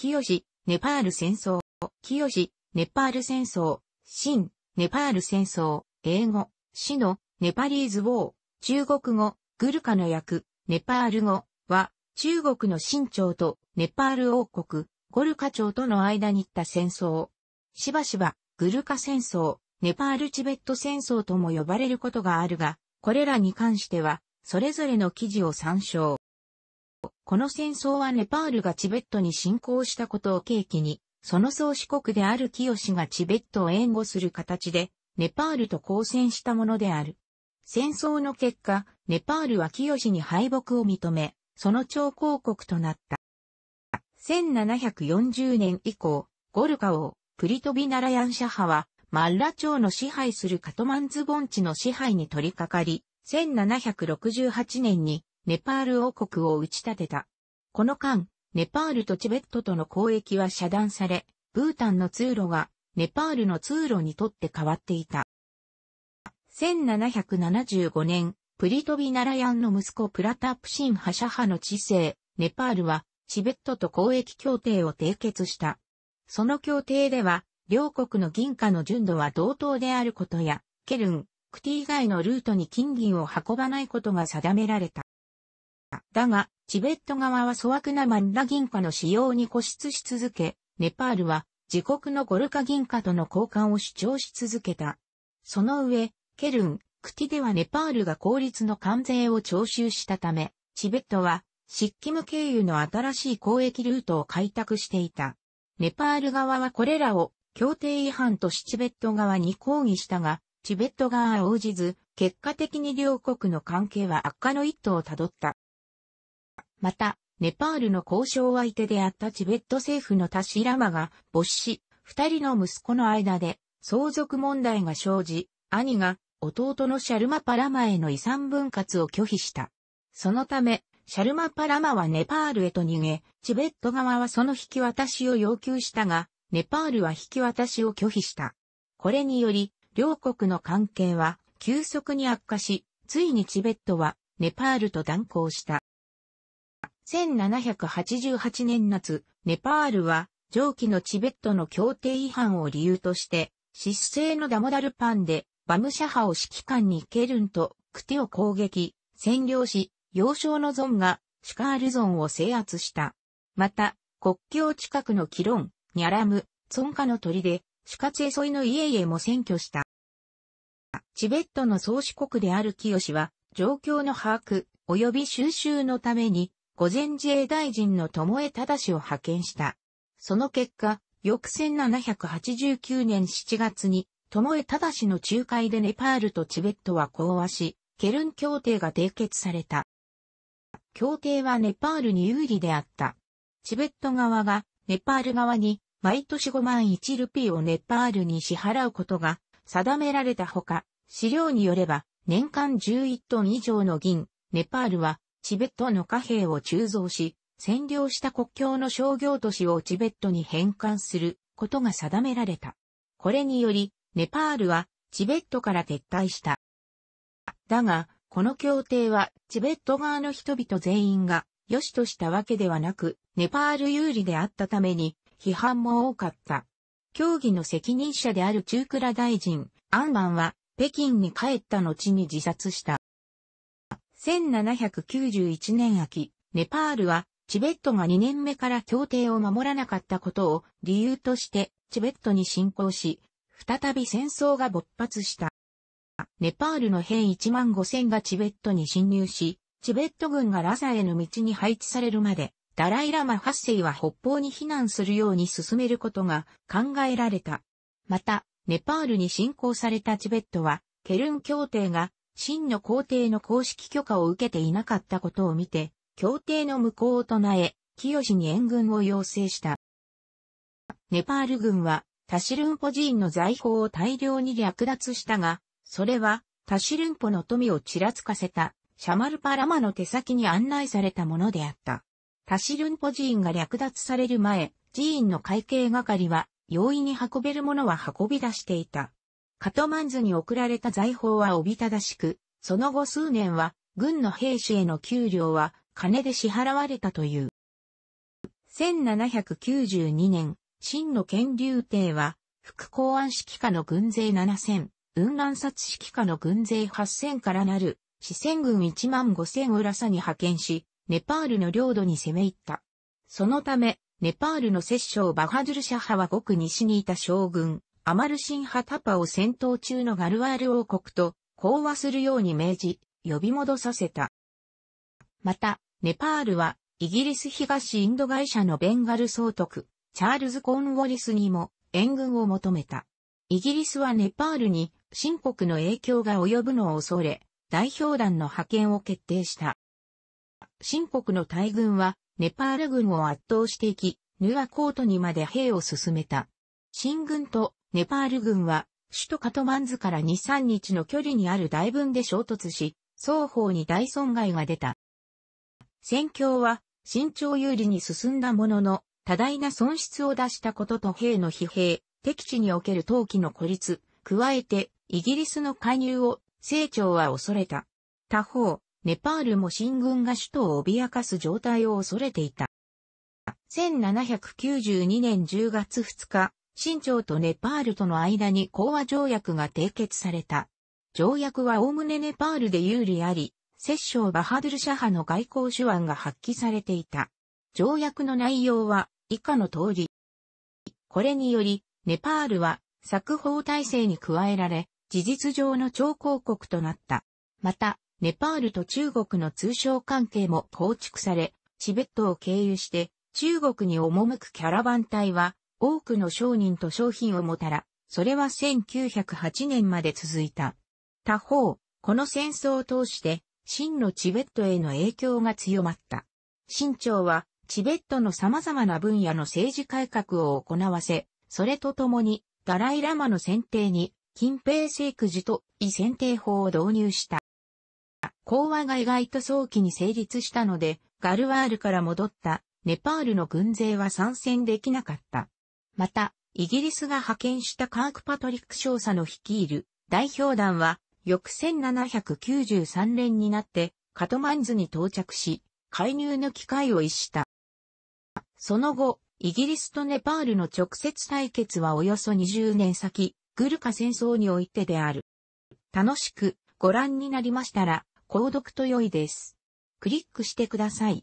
清、ネパール戦争、清、ネパール戦争、新、ネパール戦争、英語、死の、ネパリーズ・ウォー、中国語、グルカの役、ネパール語は、中国の新朝とネパール王国、ゴルカ朝との間に行った戦争。しばしば、グルカ戦争、ネパールチベット戦争とも呼ばれることがあるが、これらに関しては、それぞれの記事を参照。この戦争はネパールがチベットに侵攻したことを契機に、その創始国である清がチベットを援護する形で、ネパールと交戦したものである。戦争の結果、ネパールは清に敗北を認め、その超広国となった。1740年以降、ゴルカ王、プリトビナラヤンシャ派は、マッラ朝の支配するカトマンズ盆地の支配に取り掛かり、1768年にネパール王国を打ち立てた。この間、ネパールとチベットとの交易は遮断され、ブータンの通路がネパールの通路にとって変わっていた。1775年、プリトビナラヤンの息子プラタプシンハシャハの治世、ネパールはチベットと交易協定を締結した。その協定では、両国の銀貨の純度は同等であることや、ケルン、クティ以外のルートに金銀を運ばないことが定められた。だが、チベット側は粗悪なマンラ銀貨の使用に固執し続け、ネパールは自国のゴルカ銀貨との交換を主張し続けた。その上、ケルン、クティではネパールが公立の関税を徴収したため、チベットはシッキム経由の新しい交易ルートを開拓していた。ネパール側はこれらを協定違反としチベット側に抗議したが、チベット側は応じず、結果的に両国の関係は悪化の一途をたどった。また、ネパールの交渉相手であったチベット政府のタシラマが没し、二人の息子の間で相続問題が生じ、兄が弟のシャルマパラマへの遺産分割を拒否した。そのため、シャルマパラマはネパールへと逃げ、チベット側はその引き渡しを要求したが、ネパールは引き渡しを拒否した。これにより、両国の関係は急速に悪化し、ついにチベットはネパールと断交した。1788年夏、ネパールは、上記のチベットの協定違反を理由として、失政のダモダルパンで、バムシャハを指揮官にケルンとクテを攻撃、占領し、幼少のゾンがシュカールゾンを制圧した。また、国境近くのキロン、ニャラム、ツンカの鳥で、シュカツエソイの家々も占拠した。チベットの宗主国である清は、状況の把握、及び収集のために、御前自衛大臣の友江忠を派遣した。その結果、翌1789年7月に、友江忠の仲介でネパールとチベットは講和し、ケルン協定が締結された。協定はネパールに有利であった。チベット側がネパール側に毎年5万1ルピーをネパールに支払うことが定められたほか、資料によれば年間11トン以上の銀、ネパールはチベットの貨幣を鋳造し、占領した国境の商業都市をチベットに返還することが定められた。これにより、ネパールはチベットから撤退した。だが、この協定はチベット側の人々全員が良しとしたわけではなく、ネパール有利であったために批判も多かった。協議の責任者である中倉大臣、アンマンは北京に帰った後に自殺した。1791年秋、ネパールは、チベットが2年目から協定を守らなかったことを理由として、チベットに侵攻し、再び戦争が勃発した。ネパールの兵1万5千がチベットに侵入し、チベット軍がラザへの道に配置されるまで、ダライラマ8世は北方に避難するように進めることが考えられた。また、ネパールに侵攻されたチベットは、ケルン協定が真の皇帝の公式許可を受けていなかったことを見て、協定の無効を唱え、清に援軍を要請した。ネパール軍はタシルンポ寺院の財宝を大量に略奪したが、それはタシルンポの富をちらつかせたシャマルパラマの手先に案内されたものであった。タシルンポ寺院が略奪される前、寺院の会計係は容易に運べるものは運び出していた。カトマンズに送られた財宝はおびただしく、その後数年は、軍の兵士への給料は、金で支払われたという。1792年、真の権竜帝は、副公安指揮下の軍勢7000、雲乱殺指揮下の軍勢8000からなる、四川軍1万5000を裏サに派遣し、ネパールの領土に攻め入った。そのため、ネパールの摂政バハドゥルシャ派はごく西にいた将軍、アマルシンハタパを戦闘中のガルワール王国と講和するように命じ、呼び戻させた。また、ネパールは、イギリス東インド会社のベンガル総督、チャールズ・コーンウォリスにも援軍を求めた。イギリスはネパールに新国の影響が及ぶのを恐れ、代表団の派遣を決定した。新国の大軍は、ネパール軍を圧倒していき、ヌアコートにまで兵を進めた。新軍とネパール軍は、首都カトマンズから2、3日の距離にある大分で衝突し、双方に大損害が出た。戦況は、慎重有利に進んだものの、多大な損失を出したことと兵の疲弊、敵地における陶器の孤立、加えて、イギリスの介入を、清張は恐れた。他方、ネパールも新軍が首都を脅かす状態を恐れていた。1792年10月2日、新朝とネパールとの間に講和条約が締結された。条約は概ねネパールで有利あり、摂政バハドゥルシャの外交手腕が発揮されていた。条約の内容は以下の通り。これにより、ネパールは作法体制に加えられ、事実上の超公国となった。また、ネパールと中国の通商関係も構築され、チベットを経由して中国に赴くキャラバン隊は多くの商人と商品をもたら、それは1908年まで続いた。他方、この戦争を通して、真のチベットへの影響が強まった。清朝は、チベットの様々な分野の政治改革を行わせ、それとともに、ダライラマの選定に、近平政区寺と異選定法を導入した。講和が意外と早期に成立したので、ガルワールから戻ったネパールの軍勢は参戦できなかった。また、イギリスが派遣したカークパトリック少佐の率いる代表団は、翌1793年になってカトマンズに到着し、介入の機会を逸した。その後、イギリスとネパールの直接対決はおよそ20年先、グルカ戦争においてである。楽しくご覧になりましたら、購読と良いです。クリックしてください。